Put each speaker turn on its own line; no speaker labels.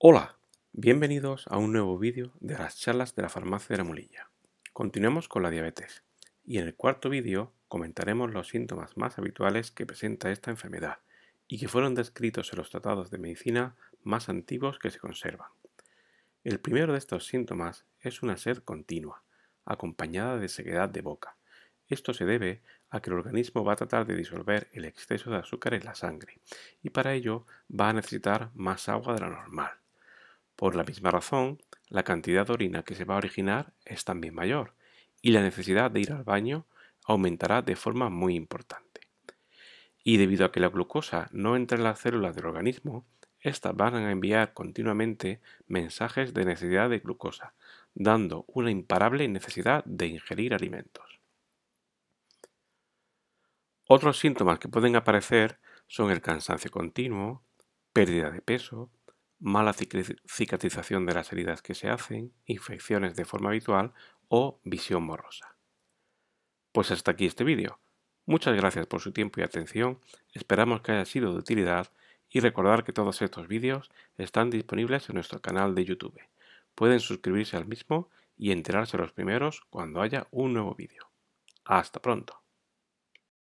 Hola, bienvenidos a un nuevo vídeo de las charlas de la farmacia de la Molilla. Continuamos con la diabetes y en el cuarto vídeo comentaremos los síntomas más habituales que presenta esta enfermedad y que fueron descritos en los tratados de medicina más antiguos que se conservan. El primero de estos síntomas es una sed continua, acompañada de sequedad de boca. Esto se debe a que el organismo va a tratar de disolver el exceso de azúcar en la sangre y para ello va a necesitar más agua de la normal. Por la misma razón, la cantidad de orina que se va a originar es también mayor y la necesidad de ir al baño aumentará de forma muy importante. Y debido a que la glucosa no entra en las células del organismo, estas van a enviar continuamente mensajes de necesidad de glucosa, dando una imparable necesidad de ingerir alimentos. Otros síntomas que pueden aparecer son el cansancio continuo, pérdida de peso, mala cicatrización de las heridas que se hacen, infecciones de forma habitual o visión morrosa. Pues hasta aquí este vídeo. Muchas gracias por su tiempo y atención, esperamos que haya sido de utilidad y recordar que todos estos vídeos están disponibles en nuestro canal de YouTube. Pueden suscribirse al mismo y enterarse los primeros cuando haya un nuevo vídeo. Hasta pronto.